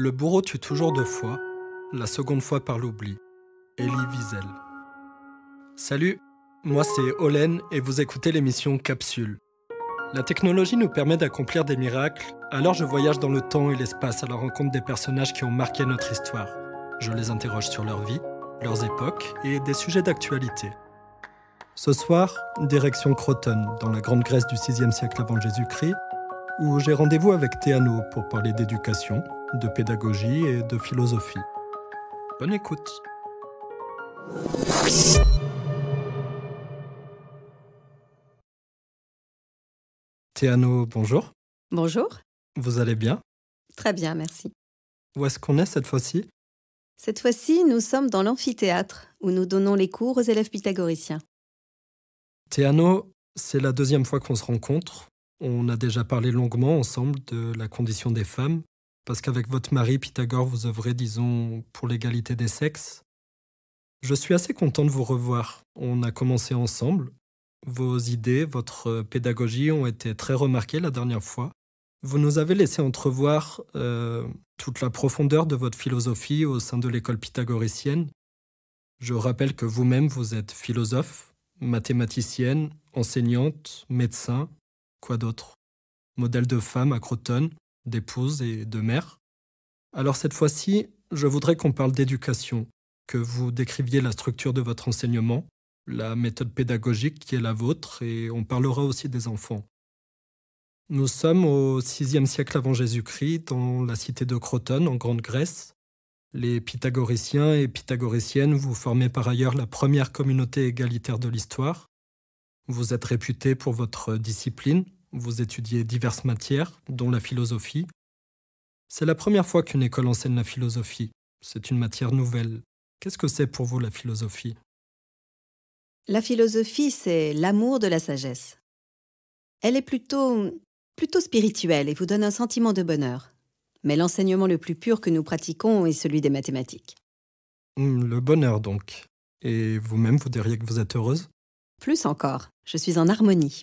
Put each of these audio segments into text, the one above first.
Le bourreau tue toujours deux fois, la seconde fois par l'oubli. Elie Wiesel. Salut, moi c'est Olen et vous écoutez l'émission Capsule. La technologie nous permet d'accomplir des miracles, alors je voyage dans le temps et l'espace à la rencontre des personnages qui ont marqué notre histoire. Je les interroge sur leur vie, leurs époques et des sujets d'actualité. Ce soir, direction Croton, dans la Grande Grèce du 6e siècle avant Jésus-Christ, où j'ai rendez-vous avec Théano pour parler d'éducation, de pédagogie et de philosophie. Bonne écoute. Théano, bonjour. Bonjour. Vous allez bien Très bien, merci. Où est-ce qu'on est cette fois-ci Cette fois-ci, nous sommes dans l'amphithéâtre, où nous donnons les cours aux élèves pythagoriciens. Théano, c'est la deuxième fois qu'on se rencontre. On a déjà parlé longuement ensemble de la condition des femmes parce qu'avec votre mari, Pythagore, vous œuvrez, disons, pour l'égalité des sexes. Je suis assez content de vous revoir. On a commencé ensemble. Vos idées, votre pédagogie ont été très remarquées la dernière fois. Vous nous avez laissé entrevoir euh, toute la profondeur de votre philosophie au sein de l'école pythagoricienne. Je rappelle que vous-même, vous êtes philosophe, mathématicienne, enseignante, médecin, quoi d'autre Modèle de femme à Croton, d'épouse et de mère. Alors cette fois-ci, je voudrais qu'on parle d'éducation, que vous décriviez la structure de votre enseignement, la méthode pédagogique qui est la vôtre, et on parlera aussi des enfants. Nous sommes au VIe siècle avant Jésus-Christ, dans la cité de Croton, en Grande-Grèce. Les pythagoriciens et pythagoriciennes, vous formez par ailleurs la première communauté égalitaire de l'histoire. Vous êtes réputés pour votre discipline, vous étudiez diverses matières, dont la philosophie. C'est la première fois qu'une école enseigne la philosophie. C'est une matière nouvelle. Qu'est-ce que c'est pour vous la philosophie La philosophie, c'est l'amour de la sagesse. Elle est plutôt plutôt spirituelle et vous donne un sentiment de bonheur. Mais l'enseignement le plus pur que nous pratiquons est celui des mathématiques. Hum, le bonheur donc. Et vous-même, vous diriez que vous êtes heureuse Plus encore, je suis en harmonie.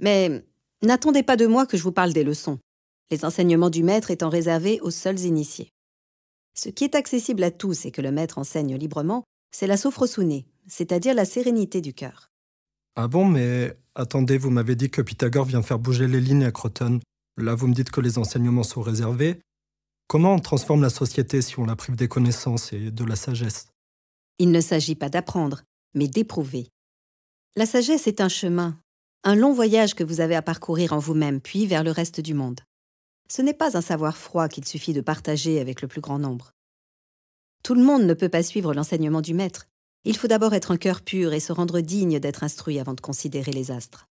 Mais n'attendez pas de moi que je vous parle des leçons, les enseignements du maître étant réservés aux seuls initiés. Ce qui est accessible à tous et que le maître enseigne librement, c'est la sounée c'est-à-dire la sérénité du cœur. Ah bon, mais attendez, vous m'avez dit que Pythagore vient faire bouger les lignes à Croton. Là, vous me dites que les enseignements sont réservés. Comment on transforme la société si on la prive des connaissances et de la sagesse Il ne s'agit pas d'apprendre, mais d'éprouver. La sagesse est un chemin, un long voyage que vous avez à parcourir en vous-même, puis vers le reste du monde. Ce n'est pas un savoir froid qu'il suffit de partager avec le plus grand nombre. Tout le monde ne peut pas suivre l'enseignement du maître. Il faut d'abord être un cœur pur et se rendre digne d'être instruit avant de considérer les astres.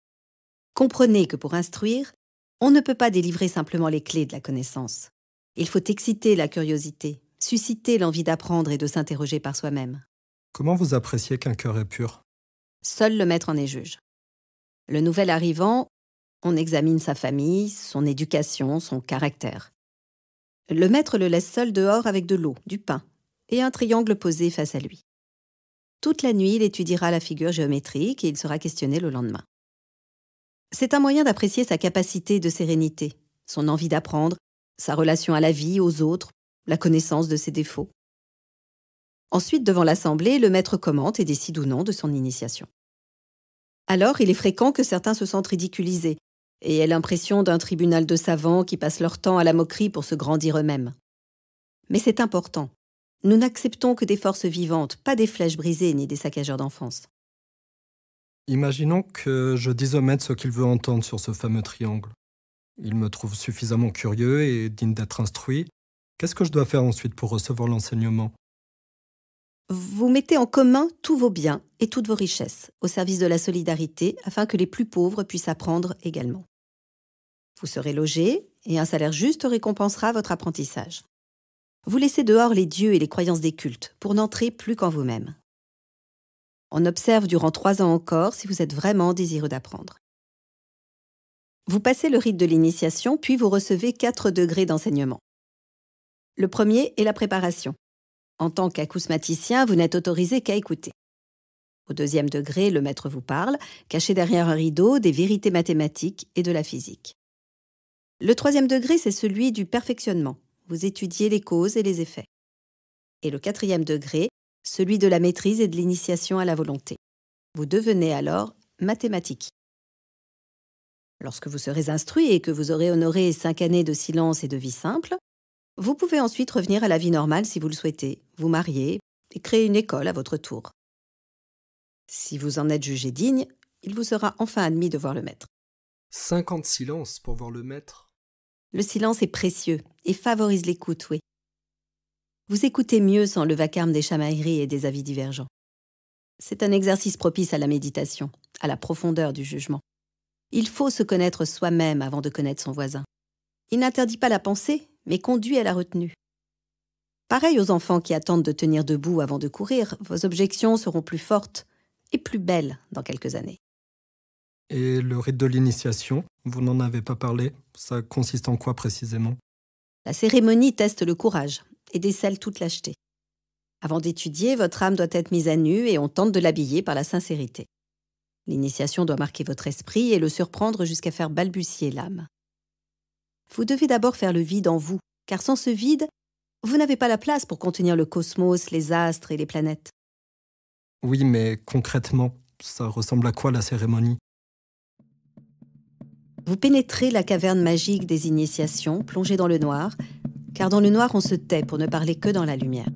Comprenez que pour instruire, on ne peut pas délivrer simplement les clés de la connaissance. Il faut exciter la curiosité, susciter l'envie d'apprendre et de s'interroger par soi-même. Comment vous appréciez qu'un cœur est pur Seul le maître en est juge. Le nouvel arrivant, on examine sa famille, son éducation, son caractère. Le maître le laisse seul dehors avec de l'eau, du pain et un triangle posé face à lui. Toute la nuit, il étudiera la figure géométrique et il sera questionné le lendemain. C'est un moyen d'apprécier sa capacité de sérénité, son envie d'apprendre, sa relation à la vie, aux autres, la connaissance de ses défauts. Ensuite, devant l'assemblée, le maître commente et décide ou non de son initiation. Alors, il est fréquent que certains se sentent ridiculisés et aient l'impression d'un tribunal de savants qui passent leur temps à la moquerie pour se grandir eux-mêmes. Mais c'est important. Nous n'acceptons que des forces vivantes, pas des flèches brisées ni des saccageurs d'enfance. Imaginons que je dise au maître ce qu'il veut entendre sur ce fameux triangle. Il me trouve suffisamment curieux et digne d'être instruit. Qu'est-ce que je dois faire ensuite pour recevoir l'enseignement vous mettez en commun tous vos biens et toutes vos richesses au service de la solidarité afin que les plus pauvres puissent apprendre également. Vous serez logé et un salaire juste récompensera votre apprentissage. Vous laissez dehors les dieux et les croyances des cultes pour n'entrer plus qu'en vous-même. On observe durant trois ans encore si vous êtes vraiment désireux d'apprendre. Vous passez le rite de l'initiation, puis vous recevez quatre degrés d'enseignement. Le premier est la préparation. En tant qu'acousmaticien, vous n'êtes autorisé qu'à écouter. Au deuxième degré, le maître vous parle, caché derrière un rideau, des vérités mathématiques et de la physique. Le troisième degré, c'est celui du perfectionnement. Vous étudiez les causes et les effets. Et le quatrième degré, celui de la maîtrise et de l'initiation à la volonté. Vous devenez alors mathématique. Lorsque vous serez instruit et que vous aurez honoré cinq années de silence et de vie simple, vous pouvez ensuite revenir à la vie normale si vous le souhaitez, vous marier et créer une école à votre tour. Si vous en êtes jugé digne, il vous sera enfin admis de voir le maître. Cinquante silences pour voir le maître. Le silence est précieux et favorise l'écoute, oui. Vous écoutez mieux sans le vacarme des chamailleries et des avis divergents. C'est un exercice propice à la méditation, à la profondeur du jugement. Il faut se connaître soi-même avant de connaître son voisin. Il n'interdit pas la pensée, mais conduit à la retenue. Pareil aux enfants qui attendent de tenir debout avant de courir, vos objections seront plus fortes et plus belles dans quelques années. Et le rite de l'initiation, vous n'en avez pas parlé, ça consiste en quoi précisément La cérémonie teste le courage et décèle toute lâcheté. Avant d'étudier, votre âme doit être mise à nu et on tente de l'habiller par la sincérité. L'initiation doit marquer votre esprit et le surprendre jusqu'à faire balbutier l'âme. Vous devez d'abord faire le vide en vous, car sans ce vide, vous n'avez pas la place pour contenir le cosmos, les astres et les planètes. Oui, mais concrètement, ça ressemble à quoi la cérémonie Vous pénétrez la caverne magique des initiations, plongée dans le noir, car dans le noir on se tait pour ne parler que dans la lumière.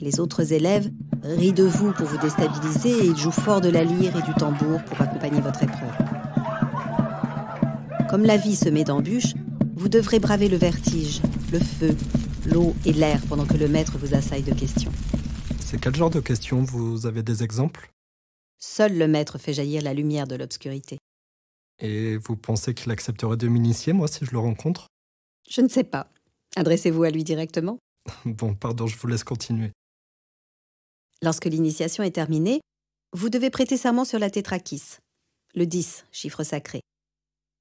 Les autres élèves rient de vous pour vous déstabiliser et ils jouent fort de la lyre et du tambour pour accompagner votre épreuve. Comme la vie se met d'embûches, vous devrez braver le vertige, le feu, l'eau et l'air pendant que le maître vous assaille de questions. C'est quel genre de questions Vous avez des exemples Seul le maître fait jaillir la lumière de l'obscurité. Et vous pensez qu'il accepterait de m'initier, moi, si je le rencontre Je ne sais pas. Adressez-vous à lui directement. bon, pardon, je vous laisse continuer. Lorsque l'initiation est terminée, vous devez prêter serment sur la tétrakis, le 10, chiffre sacré.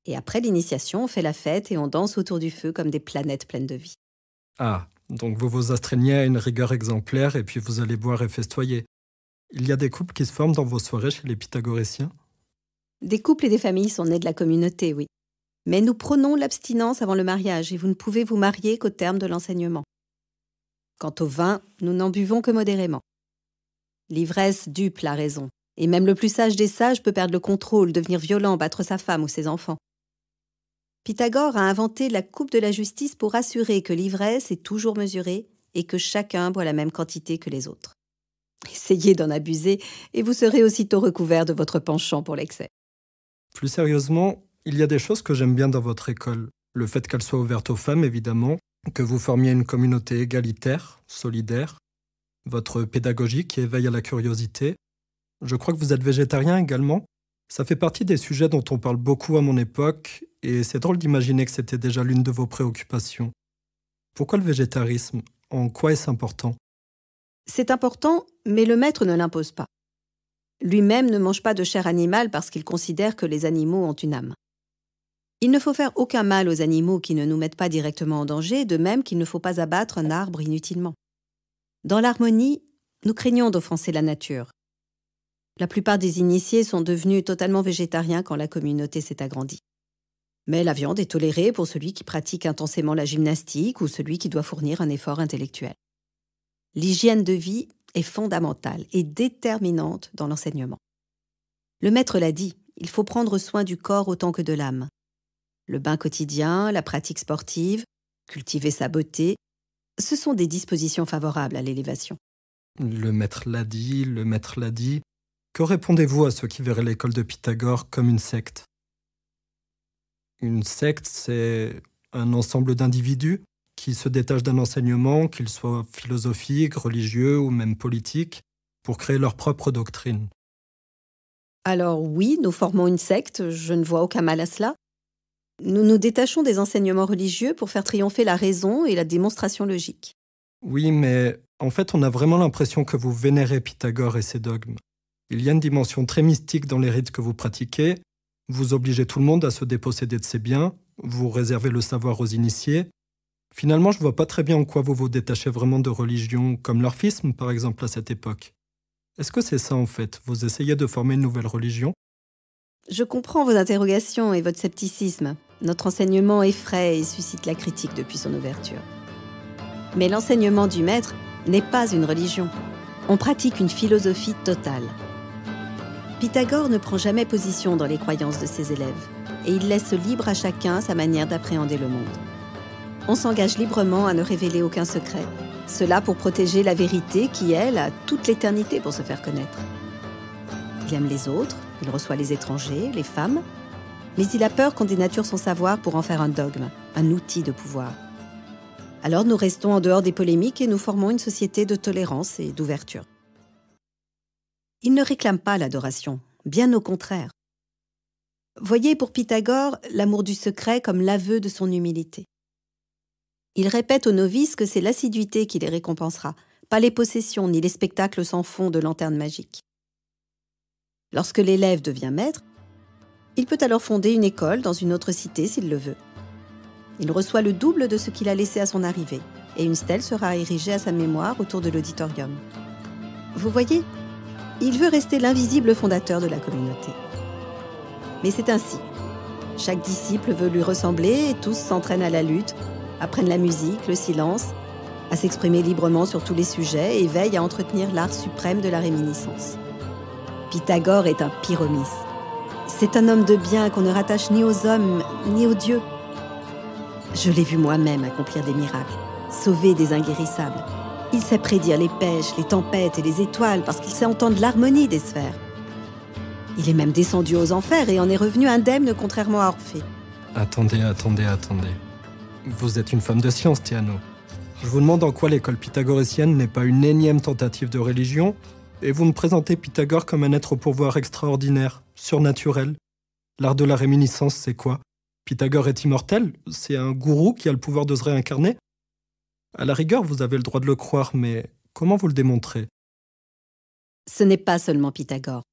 Et après l'initiation, on fait la fête et on danse autour du feu comme des planètes pleines de vie. Ah, donc vous vous astreignez à une rigueur exemplaire et puis vous allez boire et festoyer. Il y a des couples qui se forment dans vos soirées chez les pythagoriciens Des couples et des familles sont nés de la communauté, oui. Mais nous prenons l'abstinence avant le mariage et vous ne pouvez vous marier qu'au terme de l'enseignement. Quant au vin, nous n'en buvons que modérément. L'ivresse dupe la raison, et même le plus sage des sages peut perdre le contrôle, devenir violent, battre sa femme ou ses enfants. Pythagore a inventé la coupe de la justice pour assurer que l'ivresse est toujours mesurée et que chacun boit la même quantité que les autres. Essayez d'en abuser et vous serez aussitôt recouvert de votre penchant pour l'excès. Plus sérieusement, il y a des choses que j'aime bien dans votre école. Le fait qu'elle soit ouverte aux femmes, évidemment, que vous formiez une communauté égalitaire, solidaire, votre pédagogie qui éveille à la curiosité. Je crois que vous êtes végétarien également. Ça fait partie des sujets dont on parle beaucoup à mon époque, et c'est drôle d'imaginer que c'était déjà l'une de vos préoccupations. Pourquoi le végétarisme En quoi est-ce important C'est important, mais le maître ne l'impose pas. Lui-même ne mange pas de chair animale parce qu'il considère que les animaux ont une âme. Il ne faut faire aucun mal aux animaux qui ne nous mettent pas directement en danger, de même qu'il ne faut pas abattre un arbre inutilement. Dans l'harmonie, nous craignons d'offenser la nature. La plupart des initiés sont devenus totalement végétariens quand la communauté s'est agrandie. Mais la viande est tolérée pour celui qui pratique intensément la gymnastique ou celui qui doit fournir un effort intellectuel. L'hygiène de vie est fondamentale et déterminante dans l'enseignement. Le maître l'a dit, il faut prendre soin du corps autant que de l'âme. Le bain quotidien, la pratique sportive, cultiver sa beauté, ce sont des dispositions favorables à l'élévation. Le maître l'a dit, le maître l'a dit, que répondez-vous à ceux qui verraient l'école de Pythagore comme une secte Une secte, c'est un ensemble d'individus qui se détachent d'un enseignement, qu'il soit philosophique, religieux ou même politique, pour créer leur propre doctrine. Alors oui, nous formons une secte, je ne vois aucun mal à cela. Nous nous détachons des enseignements religieux pour faire triompher la raison et la démonstration logique. Oui, mais en fait, on a vraiment l'impression que vous vénérez Pythagore et ses dogmes. Il y a une dimension très mystique dans les rites que vous pratiquez. Vous obligez tout le monde à se déposséder de ses biens, vous réservez le savoir aux initiés. Finalement, je ne vois pas très bien en quoi vous vous détachez vraiment de religions comme l'orphisme, par exemple, à cette époque. Est-ce que c'est ça en fait Vous essayez de former une nouvelle religion Je comprends vos interrogations et votre scepticisme. Notre enseignement est frais et suscite la critique depuis son ouverture. Mais l'enseignement du maître n'est pas une religion. On pratique une philosophie totale, Pythagore ne prend jamais position dans les croyances de ses élèves et il laisse libre à chacun sa manière d'appréhender le monde. On s'engage librement à ne révéler aucun secret, cela pour protéger la vérité qui, elle, a toute l'éternité pour se faire connaître. Il aime les autres, il reçoit les étrangers, les femmes, mais il a peur qu'on dénature son savoir pour en faire un dogme, un outil de pouvoir. Alors nous restons en dehors des polémiques et nous formons une société de tolérance et d'ouverture. Il ne réclame pas l'adoration, bien au contraire. Voyez pour Pythagore l'amour du secret comme l'aveu de son humilité. Il répète aux novices que c'est l'assiduité qui les récompensera, pas les possessions ni les spectacles sans fond de lanterne magique. Lorsque l'élève devient maître, il peut alors fonder une école dans une autre cité s'il le veut. Il reçoit le double de ce qu'il a laissé à son arrivée, et une stèle sera érigée à sa mémoire autour de l'auditorium. Vous voyez, il veut rester l'invisible fondateur de la communauté. Mais c'est ainsi. Chaque disciple veut lui ressembler et tous s'entraînent à la lutte, apprennent la musique, le silence, à s'exprimer librement sur tous les sujets et veillent à entretenir l'art suprême de la réminiscence. Pythagore est un pyromis. C'est un homme de bien qu'on ne rattache ni aux hommes ni aux dieux. Je l'ai vu moi-même accomplir des miracles, sauver des inguérissables, il sait prédire les pêches, les tempêtes et les étoiles parce qu'il sait entendre l'harmonie des sphères. Il est même descendu aux enfers et en est revenu indemne contrairement à Orphée. Attendez, attendez, attendez. Vous êtes une femme de science, Tiano. Je vous demande en quoi l'école pythagoricienne n'est pas une énième tentative de religion, et vous me présentez Pythagore comme un être au pouvoir extraordinaire, surnaturel. L'art de la réminiscence, c'est quoi Pythagore est immortel C'est un gourou qui a le pouvoir de se réincarner à la rigueur, vous avez le droit de le croire, mais comment vous le démontrez Ce n'est pas seulement Pythagore.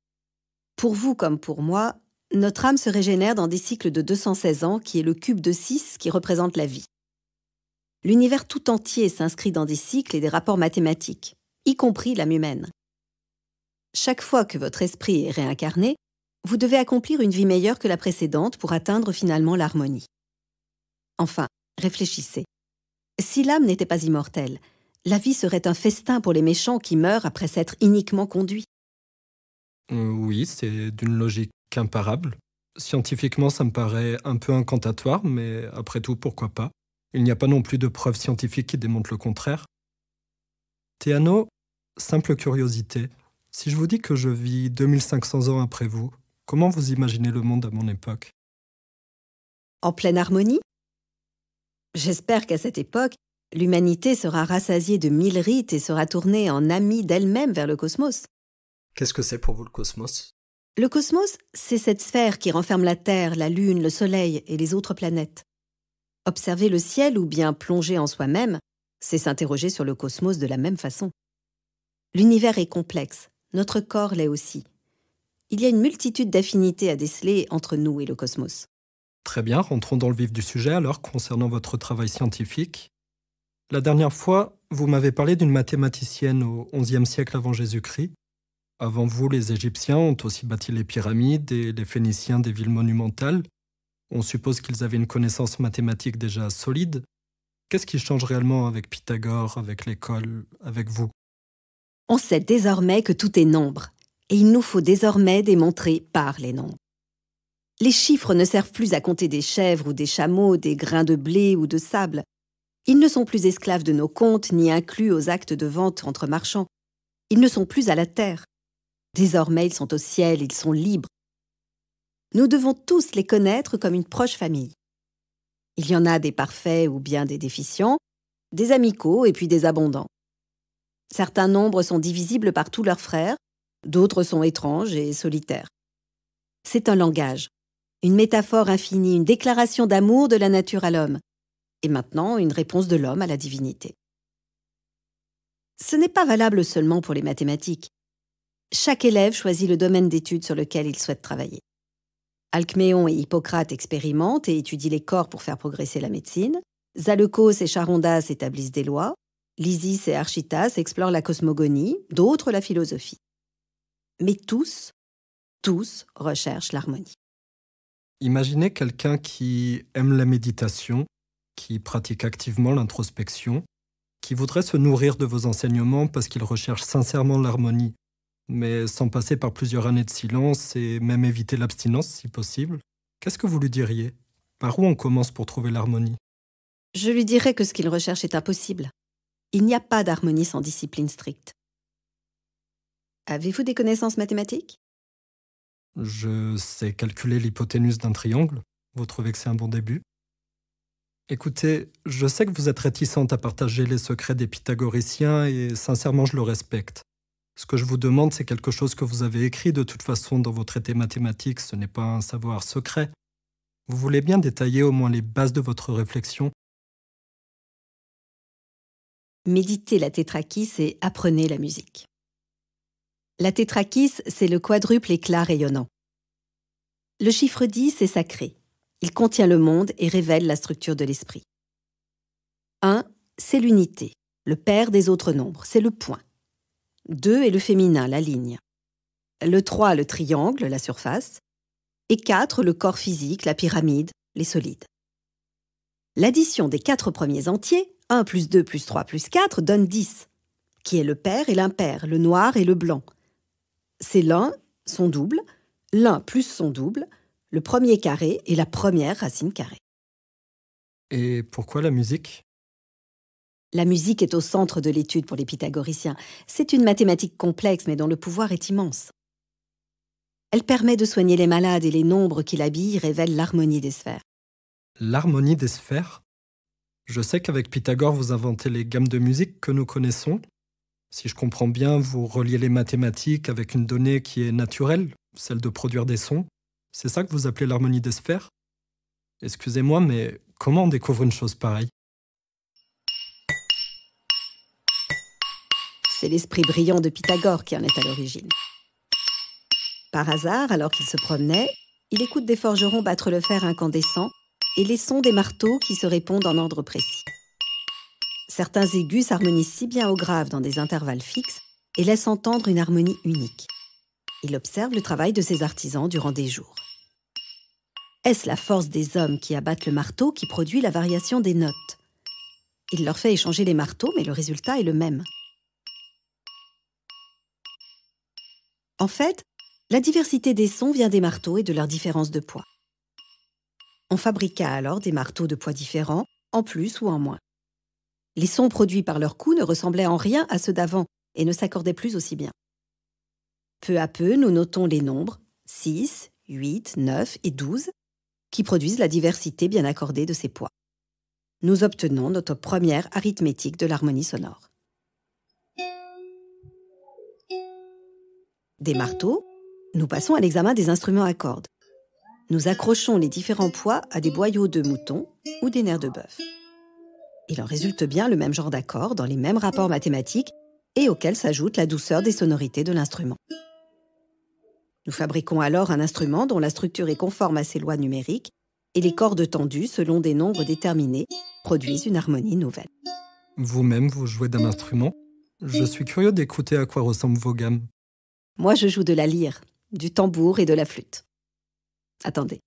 Pour vous comme pour moi, notre âme se régénère dans des cycles de 216 ans, qui est le cube de 6 qui représente la vie. L'univers tout entier s'inscrit dans des cycles et des rapports mathématiques, y compris l'âme humaine. Chaque fois que votre esprit est réincarné, vous devez accomplir une vie meilleure que la précédente pour atteindre finalement l'harmonie. Enfin, réfléchissez. Si l'âme n'était pas immortelle, la vie serait un festin pour les méchants qui meurent après s'être uniquement conduits. Euh, oui, c'est d'une logique imparable. Scientifiquement, ça me paraît un peu incantatoire, mais après tout, pourquoi pas Il n'y a pas non plus de preuves scientifiques qui démontrent le contraire. Théano, simple curiosité, si je vous dis que je vis 2500 ans après vous, comment vous imaginez le monde à mon époque En pleine harmonie J'espère qu'à cette époque, l'humanité sera rassasiée de mille rites et sera tournée en amie d'elle-même vers le cosmos. Qu'est-ce que c'est pour vous le cosmos Le cosmos, c'est cette sphère qui renferme la Terre, la Lune, le Soleil et les autres planètes. Observer le ciel ou bien plonger en soi-même, c'est s'interroger sur le cosmos de la même façon. L'univers est complexe, notre corps l'est aussi. Il y a une multitude d'affinités à déceler entre nous et le cosmos. Très bien, rentrons dans le vif du sujet alors concernant votre travail scientifique. La dernière fois, vous m'avez parlé d'une mathématicienne au XIe siècle avant Jésus-Christ. Avant vous, les Égyptiens ont aussi bâti les pyramides et les Phéniciens des villes monumentales. On suppose qu'ils avaient une connaissance mathématique déjà solide. Qu'est-ce qui change réellement avec Pythagore, avec l'école, avec vous On sait désormais que tout est nombre, et il nous faut désormais démontrer par les nombres. Les chiffres ne servent plus à compter des chèvres ou des chameaux, des grains de blé ou de sable. Ils ne sont plus esclaves de nos comptes ni inclus aux actes de vente entre marchands. Ils ne sont plus à la terre. Désormais, ils sont au ciel, ils sont libres. Nous devons tous les connaître comme une proche famille. Il y en a des parfaits ou bien des déficients, des amicaux et puis des abondants. Certains nombres sont divisibles par tous leurs frères, d'autres sont étranges et solitaires. C'est un langage, une métaphore infinie, une déclaration d'amour de la nature à l'homme, et maintenant une réponse de l'homme à la divinité. Ce n'est pas valable seulement pour les mathématiques. Chaque élève choisit le domaine d'étude sur lequel il souhaite travailler. Alcméon et Hippocrate expérimentent et étudient les corps pour faire progresser la médecine. Zaleucos et Charondas établissent des lois. Lysis et Architas explorent la cosmogonie, d'autres la philosophie. Mais tous, tous recherchent l'harmonie. Imaginez quelqu'un qui aime la méditation, qui pratique activement l'introspection, qui voudrait se nourrir de vos enseignements parce qu'il recherche sincèrement l'harmonie, mais sans passer par plusieurs années de silence et même éviter l'abstinence si possible. Qu'est-ce que vous lui diriez Par où on commence pour trouver l'harmonie Je lui dirais que ce qu'il recherche est impossible. Il n'y a pas d'harmonie sans discipline stricte. Avez-vous des connaissances mathématiques je sais calculer l'hypoténuse d'un triangle. Vous trouvez que c'est un bon début Écoutez, je sais que vous êtes réticente à partager les secrets des pythagoriciens et sincèrement je le respecte. Ce que je vous demande, c'est quelque chose que vous avez écrit de toute façon dans vos traités mathématiques, ce n'est pas un savoir secret. Vous voulez bien détailler au moins les bases de votre réflexion Méditez la tétrakis et apprenez la musique. La tétrakis, c'est le quadruple éclat rayonnant. Le chiffre 10 est sacré. Il contient le monde et révèle la structure de l'esprit. 1. C'est l'unité, le père des autres nombres, c'est le point. 2 est le féminin, la ligne. Le 3, le triangle, la surface. Et 4, le corps physique, la pyramide, les solides. L'addition des quatre premiers entiers, 1 plus 2 plus 3 plus 4, donne 10, qui est le père et l'impair, le noir et le blanc, c'est l'un, son double, l'un plus son double, le premier carré et la première racine carrée. Et pourquoi la musique La musique est au centre de l'étude pour les pythagoriciens. C'est une mathématique complexe mais dont le pouvoir est immense. Elle permet de soigner les malades et les nombres qui l'habillent révèlent l'harmonie des sphères. L'harmonie des sphères Je sais qu'avec Pythagore, vous inventez les gammes de musique que nous connaissons. Si je comprends bien, vous reliez les mathématiques avec une donnée qui est naturelle, celle de produire des sons. C'est ça que vous appelez l'harmonie des sphères Excusez-moi, mais comment on découvre une chose pareille C'est l'esprit brillant de Pythagore qui en est à l'origine. Par hasard, alors qu'il se promenait, il écoute des forgerons battre le fer incandescent et les sons des marteaux qui se répondent en ordre précis. Certains aigus s'harmonisent si bien au grave dans des intervalles fixes et laissent entendre une harmonie unique. Il observe le travail de ses artisans durant des jours. Est-ce la force des hommes qui abattent le marteau qui produit la variation des notes Il leur fait échanger les marteaux, mais le résultat est le même. En fait, la diversité des sons vient des marteaux et de leur différence de poids. On fabriqua alors des marteaux de poids différents, en plus ou en moins. Les sons produits par leurs coups ne ressemblaient en rien à ceux d'avant et ne s'accordaient plus aussi bien. Peu à peu, nous notons les nombres 6, 8, 9 et 12 qui produisent la diversité bien accordée de ces poids. Nous obtenons notre première arithmétique de l'harmonie sonore. Des marteaux, nous passons à l'examen des instruments à cordes. Nous accrochons les différents poids à des boyaux de mouton ou des nerfs de bœuf. Il en résulte bien le même genre d'accord dans les mêmes rapports mathématiques et auquel s'ajoute la douceur des sonorités de l'instrument. Nous fabriquons alors un instrument dont la structure est conforme à ses lois numériques et les cordes tendues selon des nombres déterminés produisent une harmonie nouvelle. Vous-même, vous jouez d'un instrument Je suis curieux d'écouter à quoi ressemblent vos gammes. Moi, je joue de la lyre, du tambour et de la flûte. Attendez,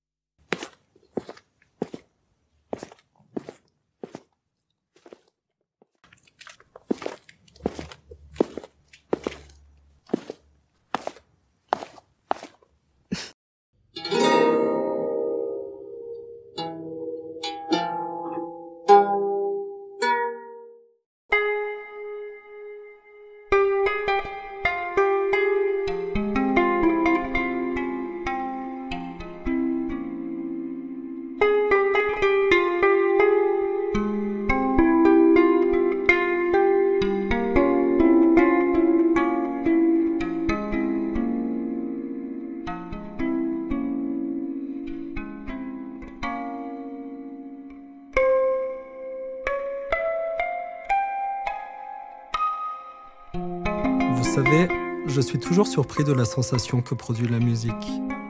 Vous savez, je suis toujours surpris de la sensation que produit la musique.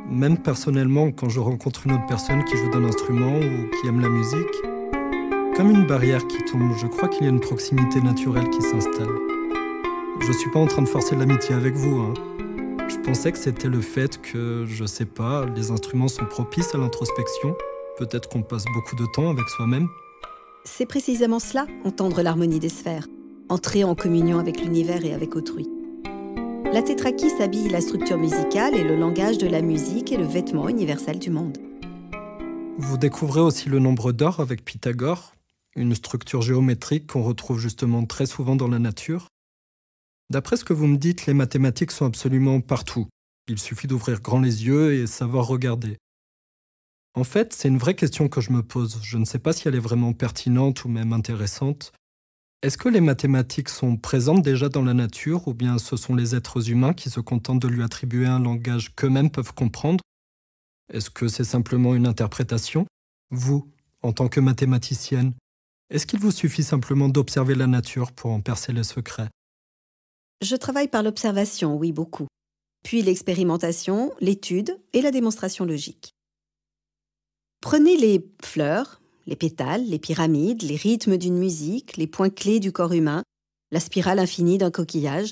Même personnellement, quand je rencontre une autre personne qui joue d'un instrument ou qui aime la musique, comme une barrière qui tombe, je crois qu'il y a une proximité naturelle qui s'installe. Je suis pas en train de forcer l'amitié avec vous. Hein. Je pensais que c'était le fait que, je sais pas, les instruments sont propices à l'introspection. Peut-être qu'on passe beaucoup de temps avec soi-même. C'est précisément cela, entendre l'harmonie des sphères entrer en communion avec l'univers et avec autrui. La tétraquie s'habille la structure musicale et le langage de la musique et le vêtement universel du monde. Vous découvrez aussi le nombre d'or avec Pythagore, une structure géométrique qu'on retrouve justement très souvent dans la nature. D'après ce que vous me dites, les mathématiques sont absolument partout. Il suffit d'ouvrir grand les yeux et savoir regarder. En fait, c'est une vraie question que je me pose. Je ne sais pas si elle est vraiment pertinente ou même intéressante. Est-ce que les mathématiques sont présentes déjà dans la nature ou bien ce sont les êtres humains qui se contentent de lui attribuer un langage qu'eux-mêmes peuvent comprendre Est-ce que c'est simplement une interprétation Vous, en tant que mathématicienne, est-ce qu'il vous suffit simplement d'observer la nature pour en percer les secrets Je travaille par l'observation, oui, beaucoup. Puis l'expérimentation, l'étude et la démonstration logique. Prenez les fleurs, les pétales, les pyramides, les rythmes d'une musique, les points clés du corps humain, la spirale infinie d'un coquillage,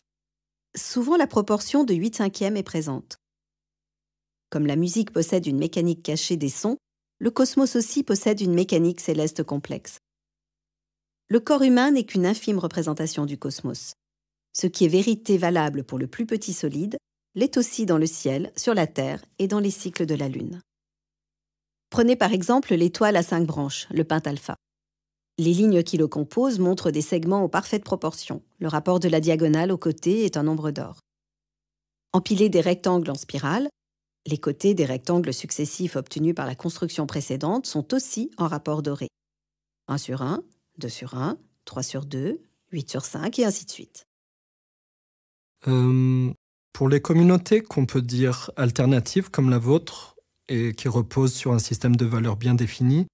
souvent la proportion de 8 cinquièmes est présente. Comme la musique possède une mécanique cachée des sons, le cosmos aussi possède une mécanique céleste complexe. Le corps humain n'est qu'une infime représentation du cosmos. Ce qui est vérité valable pour le plus petit solide l'est aussi dans le ciel, sur la Terre et dans les cycles de la Lune. Prenez par exemple l'étoile à cinq branches, le pentalpha. alpha. Les lignes qui le composent montrent des segments aux parfaites proportions, le rapport de la diagonale aux côtés est un nombre d'or. Empiler des rectangles en spirale, les côtés des rectangles successifs obtenus par la construction précédente sont aussi en rapport doré. 1 sur 1, 2 sur 1, 3 sur 2, 8 sur 5 et ainsi de suite. Euh, pour les communautés qu'on peut dire alternatives comme la vôtre, et qui repose sur un système de valeurs bien défini,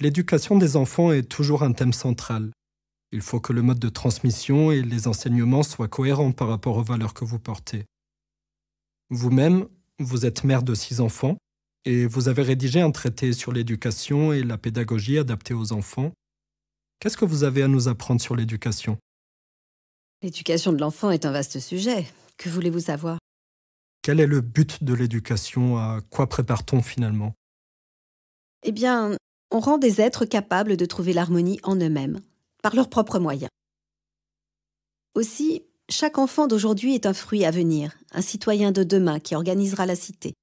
l'éducation des enfants est toujours un thème central. Il faut que le mode de transmission et les enseignements soient cohérents par rapport aux valeurs que vous portez. Vous-même, vous êtes mère de six enfants et vous avez rédigé un traité sur l'éducation et la pédagogie adaptée aux enfants. Qu'est-ce que vous avez à nous apprendre sur l'éducation L'éducation de l'enfant est un vaste sujet. Que voulez-vous savoir quel est le but de l'éducation À quoi prépare-t-on finalement Eh bien, on rend des êtres capables de trouver l'harmonie en eux-mêmes, par leurs propres moyens. Aussi, chaque enfant d'aujourd'hui est un fruit à venir, un citoyen de demain qui organisera la cité.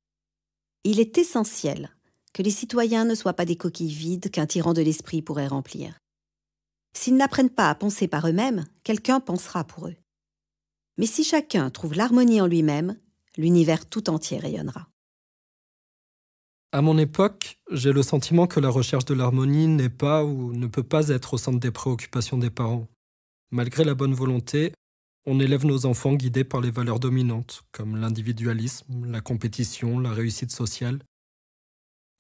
Il est essentiel que les citoyens ne soient pas des coquilles vides qu'un tyran de l'esprit pourrait remplir. S'ils n'apprennent pas à penser par eux-mêmes, quelqu'un pensera pour eux. Mais si chacun trouve l'harmonie en lui-même, l'univers tout entier rayonnera. À mon époque, j'ai le sentiment que la recherche de l'harmonie n'est pas ou ne peut pas être au centre des préoccupations des parents. Malgré la bonne volonté, on élève nos enfants guidés par les valeurs dominantes, comme l'individualisme, la compétition, la réussite sociale.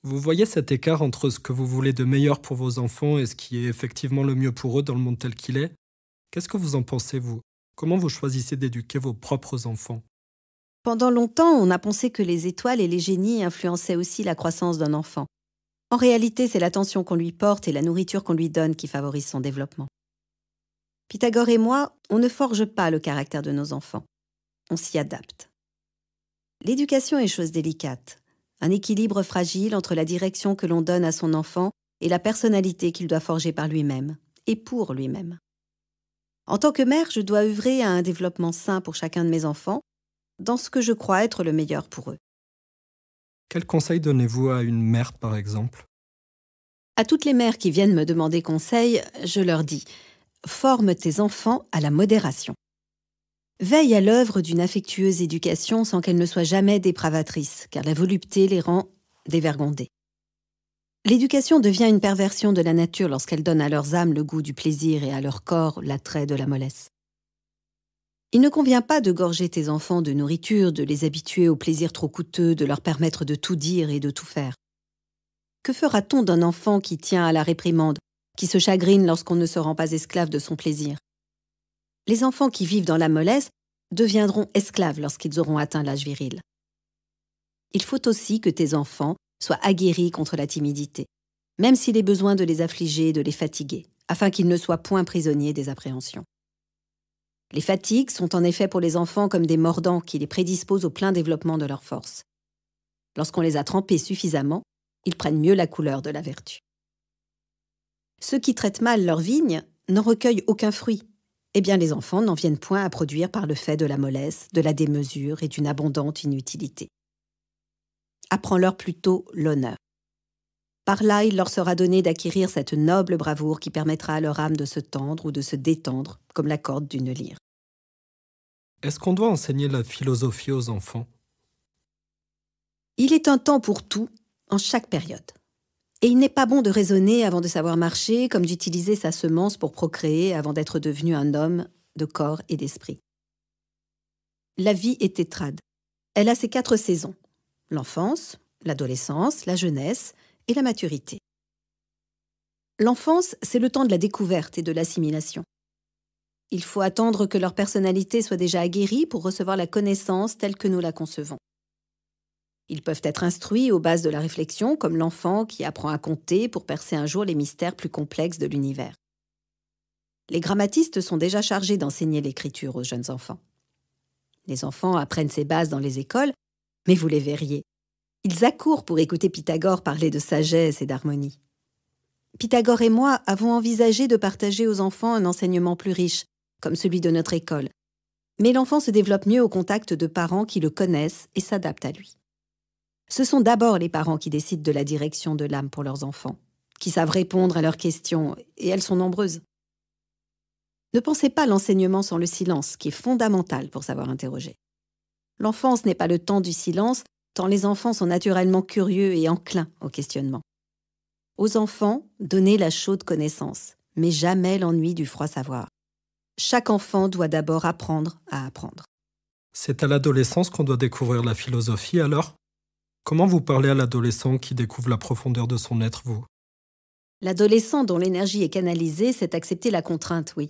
Vous voyez cet écart entre ce que vous voulez de meilleur pour vos enfants et ce qui est effectivement le mieux pour eux dans le monde tel qu'il est Qu'est-ce que vous en pensez, vous Comment vous choisissez d'éduquer vos propres enfants pendant longtemps, on a pensé que les étoiles et les génies influençaient aussi la croissance d'un enfant. En réalité, c'est l'attention qu'on lui porte et la nourriture qu'on lui donne qui favorise son développement. Pythagore et moi, on ne forge pas le caractère de nos enfants. On s'y adapte. L'éducation est chose délicate, un équilibre fragile entre la direction que l'on donne à son enfant et la personnalité qu'il doit forger par lui-même, et pour lui-même. En tant que mère, je dois œuvrer à un développement sain pour chacun de mes enfants, dans ce que je crois être le meilleur pour eux. Quel conseil donnez-vous à une mère, par exemple À toutes les mères qui viennent me demander conseil, je leur dis Forme tes enfants à la modération. Veille à l'œuvre d'une affectueuse éducation sans qu'elle ne soit jamais dépravatrice, car la volupté les rend dévergondés. L'éducation devient une perversion de la nature lorsqu'elle donne à leurs âmes le goût du plaisir et à leur corps l'attrait de la mollesse. Il ne convient pas de gorger tes enfants de nourriture, de les habituer aux plaisirs trop coûteux, de leur permettre de tout dire et de tout faire. Que fera-t-on d'un enfant qui tient à la réprimande, qui se chagrine lorsqu'on ne se rend pas esclave de son plaisir Les enfants qui vivent dans la mollesse deviendront esclaves lorsqu'ils auront atteint l'âge viril. Il faut aussi que tes enfants soient aguerris contre la timidité, même s'il est besoin de les affliger et de les fatiguer, afin qu'ils ne soient point prisonniers des appréhensions. Les fatigues sont en effet pour les enfants comme des mordants qui les prédisposent au plein développement de leurs forces. Lorsqu'on les a trempés suffisamment, ils prennent mieux la couleur de la vertu. Ceux qui traitent mal leurs vignes n'en recueillent aucun fruit. Eh bien, les enfants n'en viennent point à produire par le fait de la mollesse, de la démesure et d'une abondante inutilité. Apprends-leur plutôt l'honneur. Par là, il leur sera donné d'acquérir cette noble bravoure qui permettra à leur âme de se tendre ou de se détendre, comme la corde d'une lyre. Est-ce qu'on doit enseigner la philosophie aux enfants Il est un temps pour tout, en chaque période. Et il n'est pas bon de raisonner avant de savoir marcher, comme d'utiliser sa semence pour procréer avant d'être devenu un homme de corps et d'esprit. La vie est tétrade. Elle a ses quatre saisons l'enfance, l'adolescence, la jeunesse, la maturité. L'enfance, c'est le temps de la découverte et de l'assimilation. Il faut attendre que leur personnalité soit déjà aguerrie pour recevoir la connaissance telle que nous la concevons. Ils peuvent être instruits aux bases de la réflexion, comme l'enfant qui apprend à compter pour percer un jour les mystères plus complexes de l'univers. Les grammatistes sont déjà chargés d'enseigner l'écriture aux jeunes enfants. Les enfants apprennent ces bases dans les écoles, mais vous les verriez, ils accourent pour écouter Pythagore parler de sagesse et d'harmonie. Pythagore et moi avons envisagé de partager aux enfants un enseignement plus riche, comme celui de notre école. Mais l'enfant se développe mieux au contact de parents qui le connaissent et s'adaptent à lui. Ce sont d'abord les parents qui décident de la direction de l'âme pour leurs enfants, qui savent répondre à leurs questions, et elles sont nombreuses. Ne pensez pas l'enseignement sans le silence, qui est fondamental pour savoir interroger. L'enfance n'est pas le temps du silence, tant les enfants sont naturellement curieux et enclins au questionnement. Aux enfants, donnez la chaude connaissance, mais jamais l'ennui du froid savoir. Chaque enfant doit d'abord apprendre à apprendre. C'est à l'adolescence qu'on doit découvrir la philosophie alors Comment vous parlez à l'adolescent qui découvre la profondeur de son être, vous L'adolescent dont l'énergie est canalisée, c'est accepter la contrainte, oui.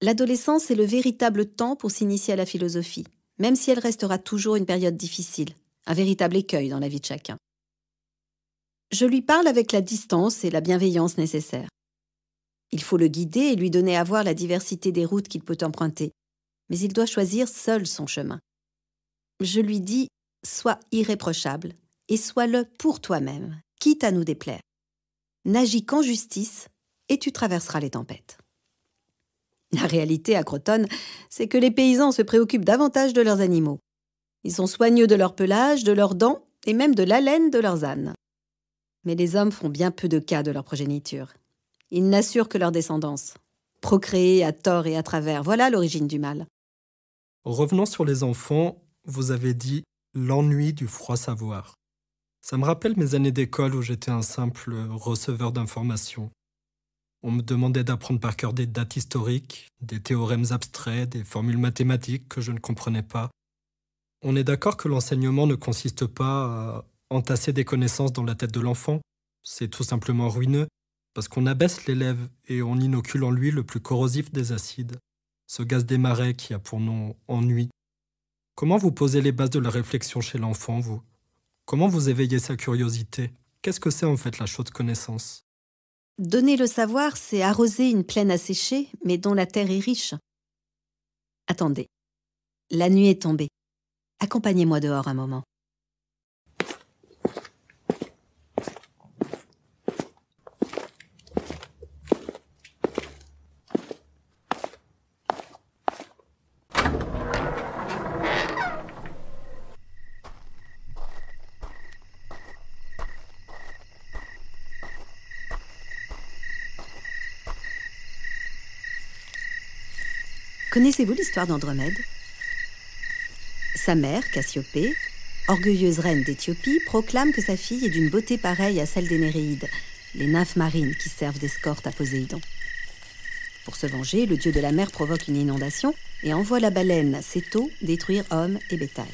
L'adolescence est le véritable temps pour s'initier à la philosophie même si elle restera toujours une période difficile, un véritable écueil dans la vie de chacun. Je lui parle avec la distance et la bienveillance nécessaires. Il faut le guider et lui donner à voir la diversité des routes qu'il peut emprunter, mais il doit choisir seul son chemin. Je lui dis Sois irréprochable et sois-le pour toi-même, quitte à nous déplaire. N'agis qu'en justice et tu traverseras les tempêtes. La réalité à Crotone, c'est que les paysans se préoccupent davantage de leurs animaux. Ils sont soigneux de leur pelage, de leurs dents et même de l'haleine de leurs ânes. Mais les hommes font bien peu de cas de leur progéniture. Ils n'assurent que leur descendance. Procréer à tort et à travers, voilà l'origine du mal. Revenons sur les enfants, vous avez dit l'ennui du froid savoir. Ça me rappelle mes années d'école où j'étais un simple receveur d'informations. On me demandait d'apprendre par cœur des dates historiques, des théorèmes abstraits, des formules mathématiques que je ne comprenais pas. On est d'accord que l'enseignement ne consiste pas à entasser des connaissances dans la tête de l'enfant. C'est tout simplement ruineux, parce qu'on abaisse l'élève et on inocule en lui le plus corrosif des acides, ce gaz des marais qui a pour nom ennui. Comment vous posez les bases de la réflexion chez l'enfant, vous Comment vous éveillez sa curiosité Qu'est-ce que c'est en fait la chaude connaissance Donner le savoir, c'est arroser une plaine asséchée, mais dont la terre est riche. Attendez. La nuit est tombée. Accompagnez-moi dehors un moment. laissez vous l'histoire d'Andromède Sa mère, Cassiopée, orgueilleuse reine d'Éthiopie, proclame que sa fille est d'une beauté pareille à celle des Néréides, les nymphes marines qui servent d'escorte à Poséidon. Pour se venger, le dieu de la mer provoque une inondation et envoie la baleine, Séto, détruire hommes et bétail.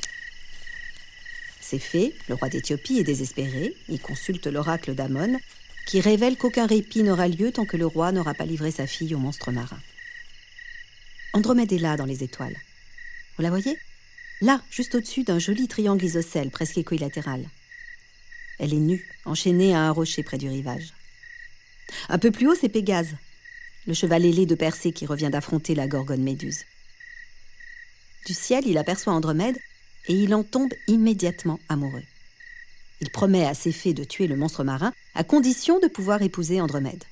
C'est fait, le roi d'Éthiopie est désespéré, il consulte l'oracle d'Amon, qui révèle qu'aucun répit n'aura lieu tant que le roi n'aura pas livré sa fille au monstre marin. Andromède est là dans les étoiles. Vous la voyez Là, juste au-dessus d'un joli triangle isocèle presque équilatéral. Elle est nue, enchaînée à un rocher près du rivage. Un peu plus haut, c'est Pégase, le cheval ailé de Persée qui revient d'affronter la gorgone Méduse. Du ciel, il aperçoit Andromède et il en tombe immédiatement amoureux. Il promet à ses fées de tuer le monstre marin à condition de pouvoir épouser Andromède.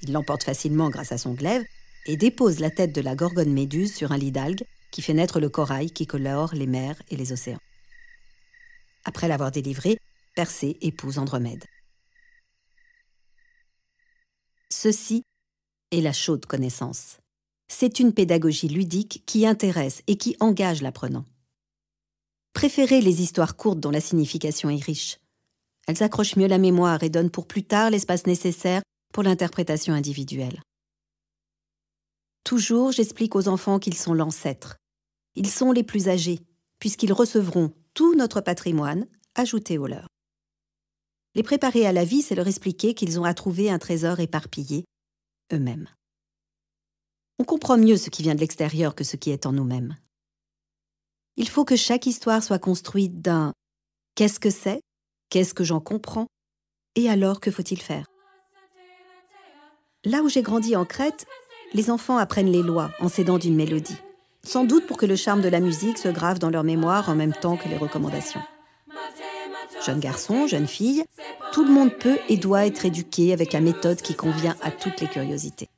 Il l'emporte facilement grâce à son glaive et dépose la tête de la gorgone méduse sur un lit d'algues qui fait naître le corail qui colore les mers et les océans. Après l'avoir délivrée, Persée épouse Andromède. Ceci est la chaude connaissance. C'est une pédagogie ludique qui intéresse et qui engage l'apprenant. Préférez les histoires courtes dont la signification est riche. Elles accrochent mieux la mémoire et donnent pour plus tard l'espace nécessaire pour l'interprétation individuelle. Toujours, j'explique aux enfants qu'ils sont l'ancêtre. Ils sont les plus âgés, puisqu'ils recevront tout notre patrimoine ajouté au leur. Les préparer à la vie, c'est leur expliquer qu'ils ont à trouver un trésor éparpillé eux-mêmes. On comprend mieux ce qui vient de l'extérieur que ce qui est en nous-mêmes. Il faut que chaque histoire soit construite d'un qu'est-ce que c'est, qu'est-ce que j'en comprends, et alors que faut-il faire Là où j'ai grandi en Crète, les enfants apprennent les lois en s'aidant d'une mélodie. Sans doute pour que le charme de la musique se grave dans leur mémoire en même temps que les recommandations. Jeunes garçons, jeunes filles, tout le monde peut et doit être éduqué avec la méthode qui convient à toutes les curiosités.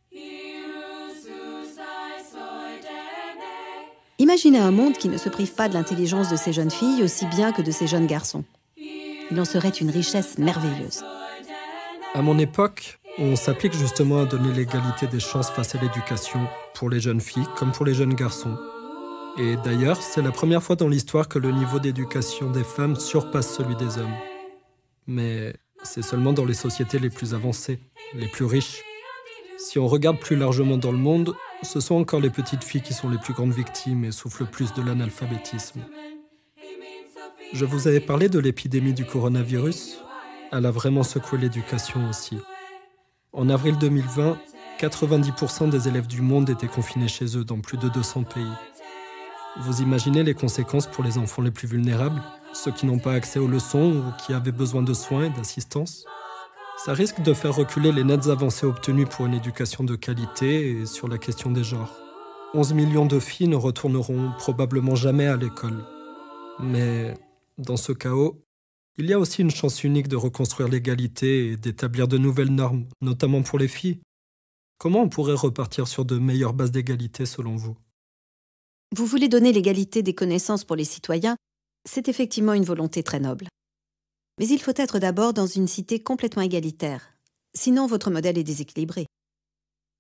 Imaginez un monde qui ne se prive pas de l'intelligence de ces jeunes filles aussi bien que de ces jeunes garçons. Il en serait une richesse merveilleuse. À mon époque, on s'applique justement à donner l'égalité des chances face à l'éducation pour les jeunes filles comme pour les jeunes garçons. Et d'ailleurs, c'est la première fois dans l'histoire que le niveau d'éducation des femmes surpasse celui des hommes. Mais c'est seulement dans les sociétés les plus avancées, les plus riches. Si on regarde plus largement dans le monde, ce sont encore les petites filles qui sont les plus grandes victimes et souffrent le plus de l'analphabétisme. Je vous avais parlé de l'épidémie du coronavirus. Elle a vraiment secoué l'éducation aussi. En avril 2020, 90% des élèves du monde étaient confinés chez eux dans plus de 200 pays. Vous imaginez les conséquences pour les enfants les plus vulnérables, ceux qui n'ont pas accès aux leçons ou qui avaient besoin de soins et d'assistance Ça risque de faire reculer les nettes avancées obtenues pour une éducation de qualité et sur la question des genres. 11 millions de filles ne retourneront probablement jamais à l'école. Mais dans ce chaos, il y a aussi une chance unique de reconstruire l'égalité et d'établir de nouvelles normes, notamment pour les filles. Comment on pourrait repartir sur de meilleures bases d'égalité selon vous Vous voulez donner l'égalité des connaissances pour les citoyens, c'est effectivement une volonté très noble. Mais il faut être d'abord dans une cité complètement égalitaire, sinon votre modèle est déséquilibré.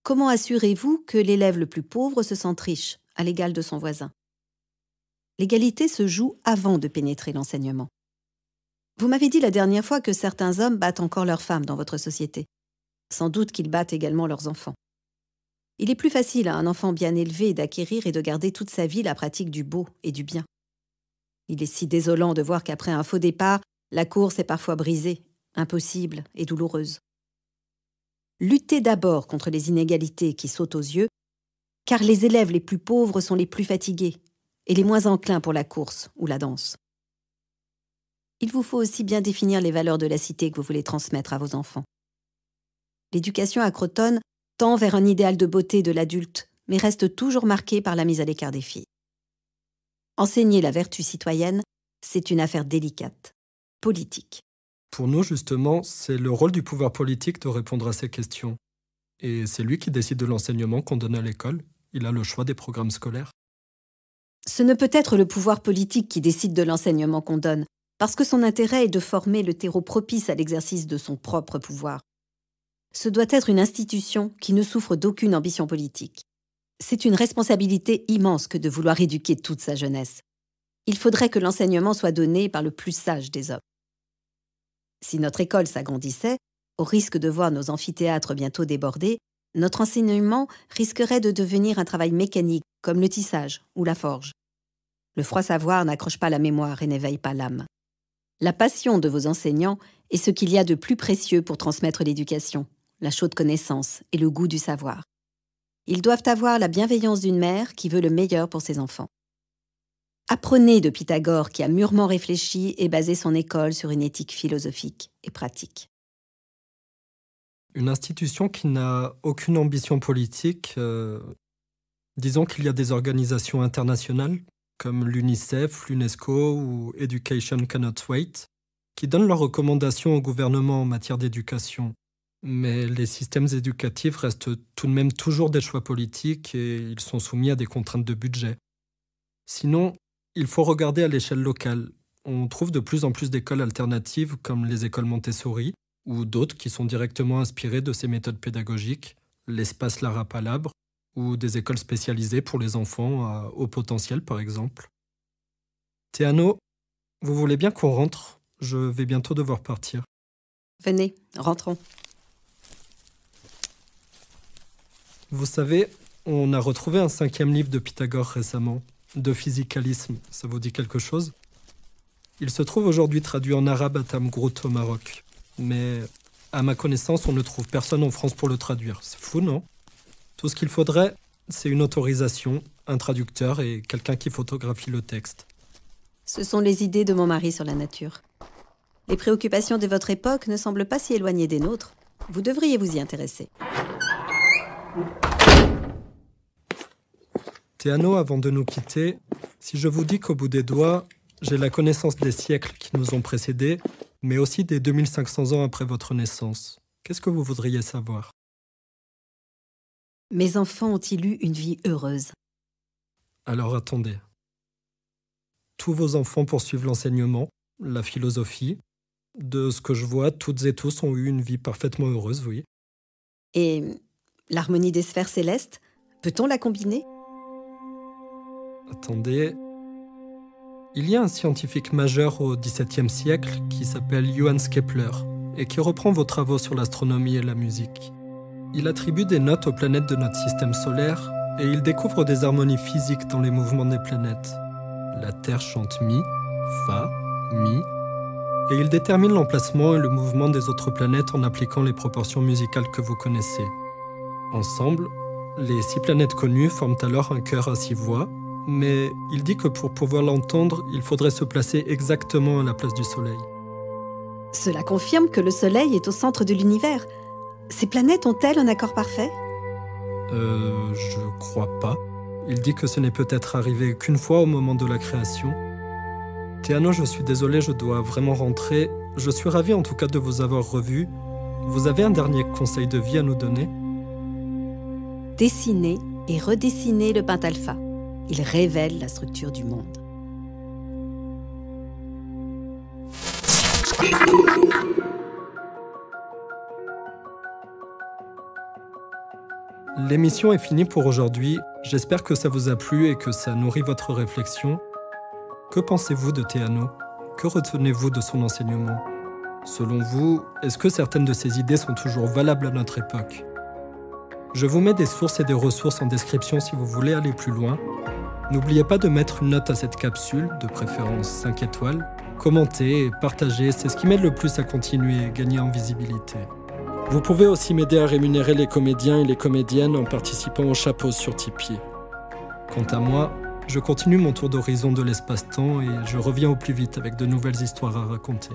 Comment assurez-vous que l'élève le plus pauvre se sente riche, à l'égal de son voisin L'égalité se joue avant de pénétrer l'enseignement. Vous m'avez dit la dernière fois que certains hommes battent encore leurs femmes dans votre société. Sans doute qu'ils battent également leurs enfants. Il est plus facile à un enfant bien élevé d'acquérir et de garder toute sa vie la pratique du beau et du bien. Il est si désolant de voir qu'après un faux départ, la course est parfois brisée, impossible et douloureuse. Luttez d'abord contre les inégalités qui sautent aux yeux, car les élèves les plus pauvres sont les plus fatigués et les moins enclins pour la course ou la danse il vous faut aussi bien définir les valeurs de la cité que vous voulez transmettre à vos enfants. L'éducation à Croton tend vers un idéal de beauté de l'adulte, mais reste toujours marquée par la mise à l'écart des filles. Enseigner la vertu citoyenne, c'est une affaire délicate, politique. Pour nous, justement, c'est le rôle du pouvoir politique de répondre à ces questions. Et c'est lui qui décide de l'enseignement qu'on donne à l'école. Il a le choix des programmes scolaires. Ce ne peut être le pouvoir politique qui décide de l'enseignement qu'on donne, parce que son intérêt est de former le terreau propice à l'exercice de son propre pouvoir. Ce doit être une institution qui ne souffre d'aucune ambition politique. C'est une responsabilité immense que de vouloir éduquer toute sa jeunesse. Il faudrait que l'enseignement soit donné par le plus sage des hommes. Si notre école s'agrandissait, au risque de voir nos amphithéâtres bientôt débordés, notre enseignement risquerait de devenir un travail mécanique, comme le tissage ou la forge. Le froid savoir n'accroche pas la mémoire et n'éveille pas l'âme. La passion de vos enseignants est ce qu'il y a de plus précieux pour transmettre l'éducation, la chaude connaissance et le goût du savoir. Ils doivent avoir la bienveillance d'une mère qui veut le meilleur pour ses enfants. Apprenez de Pythagore qui a mûrement réfléchi et basé son école sur une éthique philosophique et pratique. Une institution qui n'a aucune ambition politique, euh, disons qu'il y a des organisations internationales comme l'UNICEF, l'UNESCO ou Education Cannot Wait, qui donnent leurs recommandations au gouvernement en matière d'éducation. Mais les systèmes éducatifs restent tout de même toujours des choix politiques et ils sont soumis à des contraintes de budget. Sinon, il faut regarder à l'échelle locale. On trouve de plus en plus d'écoles alternatives comme les écoles Montessori ou d'autres qui sont directement inspirées de ces méthodes pédagogiques, l'espace Lara Palabre ou des écoles spécialisées pour les enfants haut euh, potentiel, par exemple. Théano, vous voulez bien qu'on rentre Je vais bientôt devoir partir. Venez, rentrons. Vous savez, on a retrouvé un cinquième livre de Pythagore récemment, de physicalisme, ça vous dit quelque chose Il se trouve aujourd'hui traduit en arabe à Tamgrout au Maroc, mais à ma connaissance, on ne trouve personne en France pour le traduire. C'est fou, non tout ce qu'il faudrait, c'est une autorisation, un traducteur et quelqu'un qui photographie le texte. Ce sont les idées de mon mari sur la nature. Les préoccupations de votre époque ne semblent pas si éloignées des nôtres. Vous devriez vous y intéresser. Théano, avant de nous quitter, si je vous dis qu'au bout des doigts, j'ai la connaissance des siècles qui nous ont précédés, mais aussi des 2500 ans après votre naissance, qu'est-ce que vous voudriez savoir mes enfants ont-ils eu une vie heureuse Alors attendez. Tous vos enfants poursuivent l'enseignement, la philosophie. De ce que je vois, toutes et tous ont eu une vie parfaitement heureuse, oui. Et l'harmonie des sphères célestes, peut-on la combiner Attendez. Il y a un scientifique majeur au XVIIe siècle qui s'appelle Johannes Kepler et qui reprend vos travaux sur l'astronomie et la musique. Il attribue des notes aux planètes de notre système solaire et il découvre des harmonies physiques dans les mouvements des planètes. La Terre chante Mi, Fa, Mi, et il détermine l'emplacement et le mouvement des autres planètes en appliquant les proportions musicales que vous connaissez. Ensemble, les six planètes connues forment alors un chœur à six voix, mais il dit que pour pouvoir l'entendre, il faudrait se placer exactement à la place du Soleil. Cela confirme que le Soleil est au centre de l'univers. Ces planètes ont-elles un accord parfait Euh, je crois pas. Il dit que ce n'est peut-être arrivé qu'une fois au moment de la création. Théano, je suis désolé, je dois vraiment rentrer. Je suis ravi en tout cas de vous avoir revu. Vous avez un dernier conseil de vie à nous donner Dessinez et redessinez le pentalpha. Il révèle la structure du monde. L'émission est finie pour aujourd'hui. J'espère que ça vous a plu et que ça nourrit votre réflexion. Que pensez-vous de Théano Que retenez-vous de son enseignement Selon vous, est-ce que certaines de ses idées sont toujours valables à notre époque Je vous mets des sources et des ressources en description si vous voulez aller plus loin. N'oubliez pas de mettre une note à cette capsule, de préférence 5 étoiles. Commentez et partagez, c'est ce qui m'aide le plus à continuer et gagner en visibilité. Vous pouvez aussi m'aider à rémunérer les comédiens et les comédiennes en participant au chapeau sur Tipeee. Quant à moi, je continue mon tour d'horizon de l'espace-temps et je reviens au plus vite avec de nouvelles histoires à raconter.